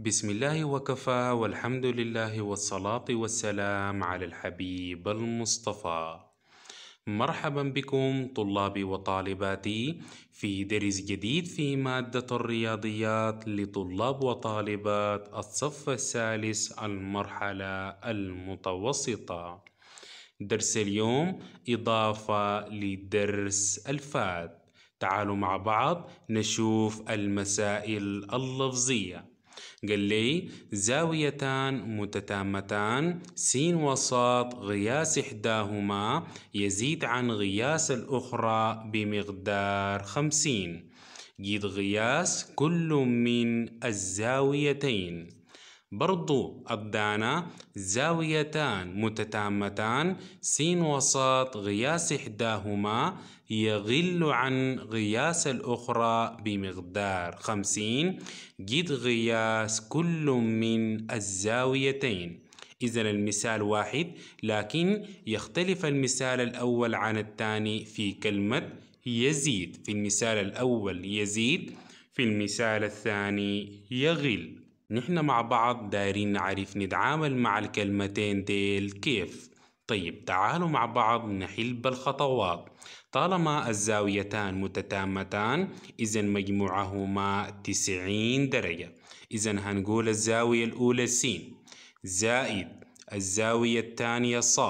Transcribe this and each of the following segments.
بسم الله وكفى والحمد لله والصلاة والسلام على الحبيب المصطفى مرحبا بكم طلابي وطالباتي في درس جديد في مادة الرياضيات لطلاب وطالبات الصف الثالث المرحلة المتوسطة درس اليوم إضافة لدرس الفات تعالوا مع بعض نشوف المسائل اللفظيه قال لي زاويتان متتامتان سين وسط غياس إحداهما يزيد عن غياس الأخرى بمقدار خمسين جيد غياس كل من الزاويتين برضو أبدانا زاويتان متتامتان سين وسط غياس إحداهما يغل عن غياس الأخرى بمقدار خمسين جد غياس كل من الزاويتين إذا المثال واحد لكن يختلف المثال الأول عن الثاني في كلمة يزيد في المثال الأول يزيد في المثال الثاني يغل نحن مع بعض دايرين نعرف نتعامل مع الكلمتين ديل كيف طيب تعالوا مع بعض نحل بالخطوات طالما الزاويتان متتامتان إذا مجموعهما تسعين درجة إذا هنقول الزاوية الأولى س زائد الزاوية الثانية ص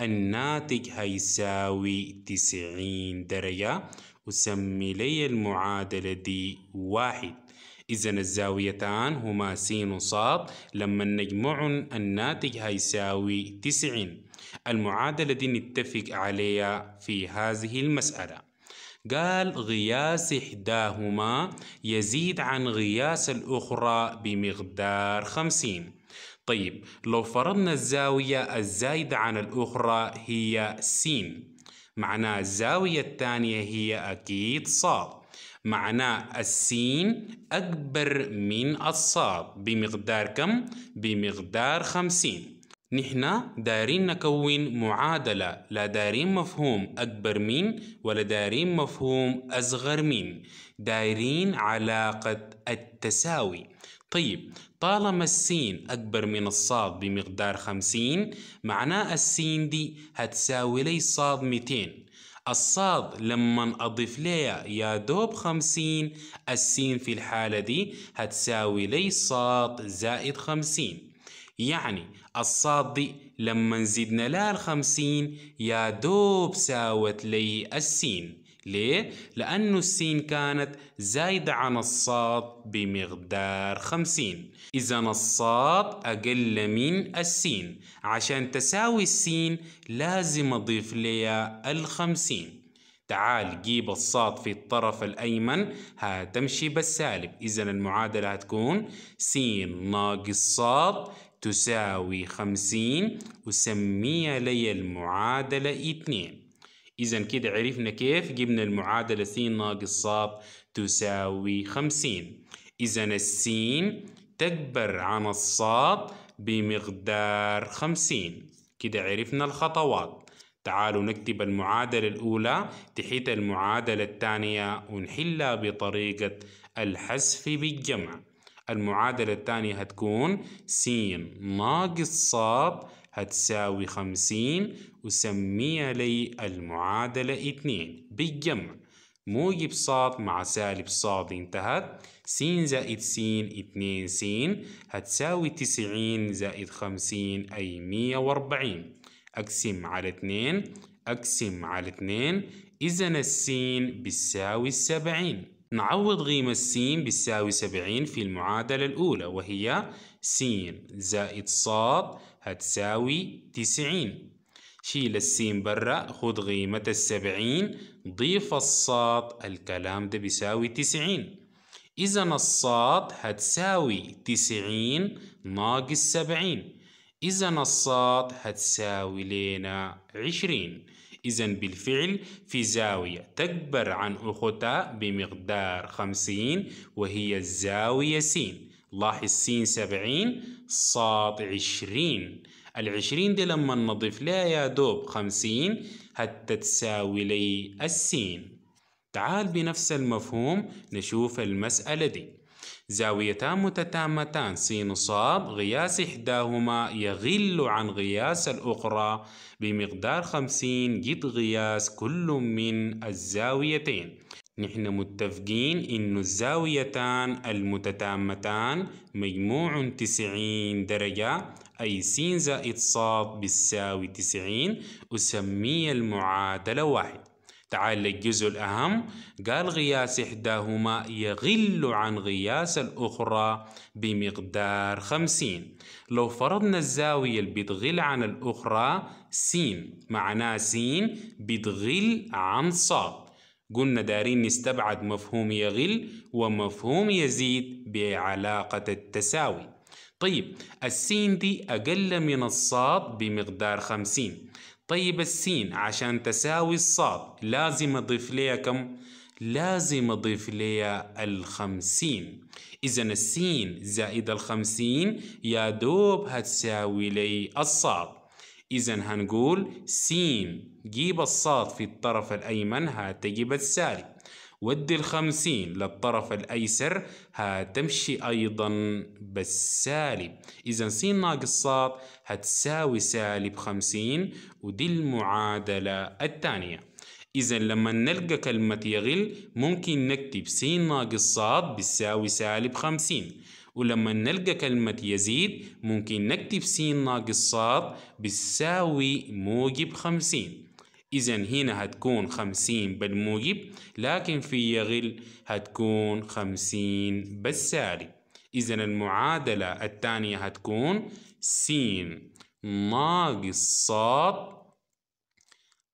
الناتج هيساوي تسعين درجة أسمي لي المعادلة دي واحد إذا الزاويتان هما س وصاد لما نجمعن الناتج هيساوي 90 المعادلة دي نتفق عليها في هذه المسألة قال غياس إحداهما يزيد عن غياس الأخرى بمقدار خمسين طيب لو فرضنا الزاوية الزايدة عن الأخرى هي س معناه الزاوية الثانية هي أكيد صاد معناه السين أكبر من الصاد بمقدار كم؟ بمقدار خمسين نحن دارين نكون معادلة لا دارين مفهوم أكبر من ولا دارين مفهوم أصغر من دايرين علاقة التساوي طيب طالما السين أكبر من الصاد بمقدار خمسين معناه السين دي هتساوي لي صاد ميتين الصاد لما أضيف ليها يا دوب خمسين السين في الحالة دي هتساوي لي صاد زائد خمسين يعني الصاد دي لما زدنا لها الخمسين يا دوب ساوت لي السين ليه؟ لأنه السين كانت زايدة عن الصاد بمقدار خمسين إذا الصاد أقل من السين عشان تساوي السين لازم أضيف ليها الخمسين تعال جيب الصاد في الطرف الأيمن هتمشي بالسالب إذا المعادلة هتكون س ناقص صاد تساوي خمسين وسميها لي المعادلة اتنين إذا كده عرفنا كيف جبنا المعادلة س ناقص ص تساوي خمسين إذا السين تكبر عن الصاد بمقدار خمسين كده عرفنا الخطوات تعالوا نكتب المعادلة الأولى تحت المعادلة الثانية ونحلها بطريقة الحذف بالجمع المعادلة الثانية هتكون س ناقص ص هتساوي خمسين وسمي لي المعادلة اتنين بالجمع موجب صاد مع سالب صاد انتهت س زائد س اتنين س هتساوي تسعين زائد خمسين أي مية وأربعين أقسم على اتنين أقسم على اتنين إذا السين بتساوي السبعين نعوض قيمة السين بتساوي سبعين في المعادلة الأولى وهي س زائد صاد هتساوي تسعين شيل السين برا خد قيمة السبعين ضيف الصاد الكلام ده بيساوي تسعين إذا الصاد هتساوي تسعين ناقص سبعين إذا الصاد هتساوي لنا عشرين إذا بالفعل في زاوية تكبر عن أختها بمقدار خمسين وهي الزاوية سين لاحظ السين سبعين الصاد عشرين العشرين دي لما نضيف لها يا دوب خمسين حتى تساوي لي السين تعال بنفس المفهوم نشوف المسألة دي زاويتان متتامتان سين ص غياس إحداهما يغل عن غياس الأخرى بمقدار خمسين قد غياس كل من الزاويتين نحن متفقين أن الزاويتان المتتامتان مجموع تسعين درجة أي س زائد ص بتساوي تسعين أسمي المعادلة واحد تعال للجزء الأهم قال غياس إحداهما يغل عن غياس الأخرى بمقدار خمسين لو فرضنا الزاوية اللي بتغل عن الأخرى س معناه س بتغل عن ص قلنا دارين نستبعد مفهوم يغل ومفهوم يزيد بعلاقة التساوي طيب السين دي أقل من الصاد بمقدار خمسين طيب السين عشان تساوي الصاد لازم أضيف ليها كم؟ لازم أضيف ليها الخمسين إذا السين زائد الخمسين يا دوب هتساوي لي الصاد إذا هنقول سين جيب الصاد في الطرف الأيمن هتجيب السالب ودي الخمسين للطرف الأيسر هتمشي أيضا بالسالب إذا س ناقص صاد هتساوي سالب خمسين ودي المعادلة الثانية إذا لما نلقى كلمة يغل ممكن نكتب س ناقص صاد بتساوي سالب خمسين ولما نلقى كلمة يزيد ممكن نكتب س ناقص صاد بتساوي موجب خمسين إذا هنا هتكون خمسين بالموجب لكن في يغل هتكون خمسين بالسالب إذا المعادلة الثانية هتكون س ناقص صاد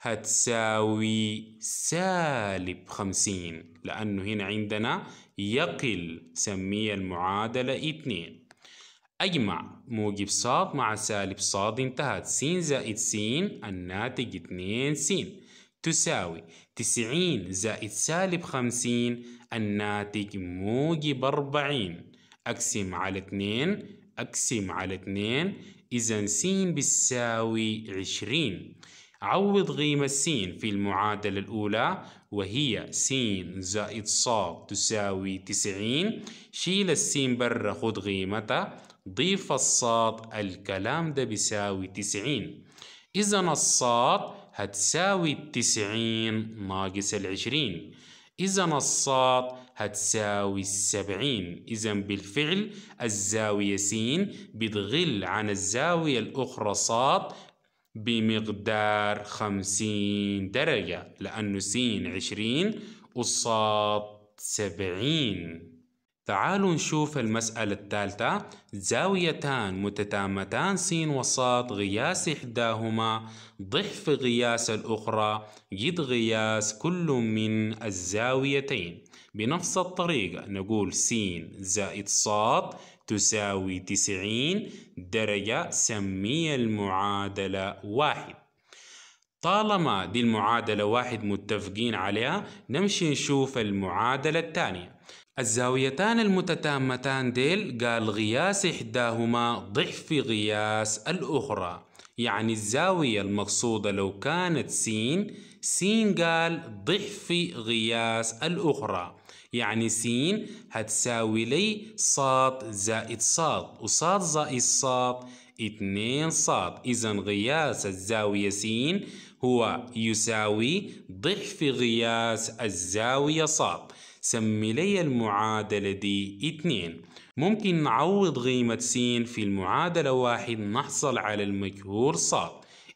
هتساوي سالب خمسين لأنه هنا عندنا يقل سميه المعادلة اتنين أجمع موجب صاد مع سالب صاد انتهت س زائد س الناتج اتنين س تساوي تسعين زائد سالب خمسين الناتج موجب أربعين أقسم على اتنين أقسم على اتنين إذا س بتساوي عشرين عوض قيمة س في المعادلة الأولى وهي سين زائد صاد تساوي تسعين شيل السين برا خد غيمتها ضيف الصاد الكلام ده بيساوي تسعين إذا الصاد هتساوي التسعين ناقص العشرين إذا الصاد هتساوي السبعين إذا بالفعل الزاوية س بتغل عن الزاوية الأخرى صاد بمقدار خمسين درجة لأن س عشرين والصاد سبعين تعالوا نشوف المسألة الثالثة زاويتان متتامتان س وسط غياس إحداهما ضعف غياس الأخرى جد غياس كل من الزاويتين بنفس الطريقة نقول س زائد ص تساوي تسعين درجة سمي المعادلة واحد طالما دي المعادلة واحد متفقين عليها نمشي نشوف المعادلة الثانية الزاويتان المتتامتان ديل قال غياس إحداهما ضعف غياس الأخرى يعني الزاوية المقصودة لو كانت سين سين قال ضعف غياس الأخرى يعني س هتساوي لي صاد زائد صاد وصاد زائد صاد اتنين صاد إذا غياس الزاوية س هو يساوي ضعف غياس الزاوية صاد سمي لي المعادلة دي اتنين ممكن نعوض قيمة س في المعادلة واحد نحصل على المجهور ص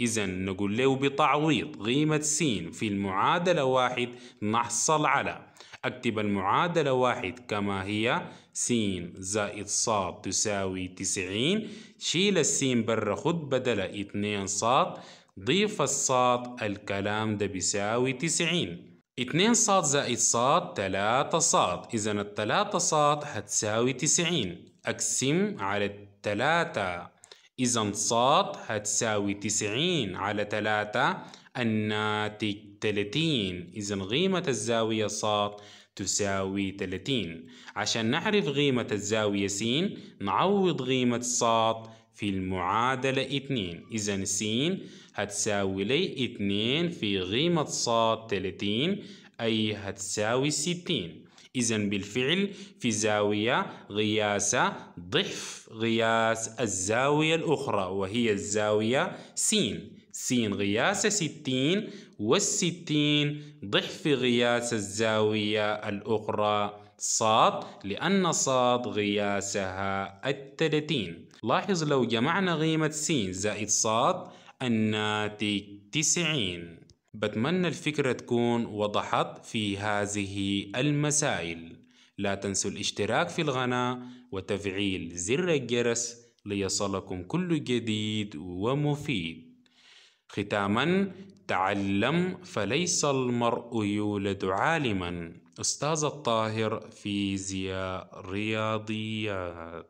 إذا نقول له بتعويض قيمة س في المعادلة واحد نحصل على أكتب المعادلة واحد كما هي س زائد ص تساوي تسعين شيل السين برا خد بدل اتنين ص ضيف الصاد الكلام ده بيساوي تسعين 2 ص زائد ص 3 ص إذا ال 3 ص هتساوي 90 أقسم على 3 إذا ص هتساوي 90 على 3 الناتج 30 إذا قيمة الزاوية ص تساوي 30 عشان نعرف قيمة الزاوية س نعوض قيمة ص في المعادلة اثنين إذا س هتساوي لي اثنين في قيمة ص تلاتين أي هتساوي ستين إذا بالفعل في زاوية قياسة ضعف قياس الزاوية الأخرى وهي الزاوية س س قياسة ستين والستين ضعف قياس الزاوية الأخرى صاد لأن صاد قياسها التلاتين لاحظ لو جمعنا قيمة س زائد ص الناتج 90 بتمنى الفكرة تكون وضحت في هذه المسائل لا تنسوا الاشتراك في القناة وتفعيل زر الجرس ليصلكم كل جديد ومفيد ختاما تعلم فليس المرء يولد عالما استاذ الطاهر فيزياء رياضيات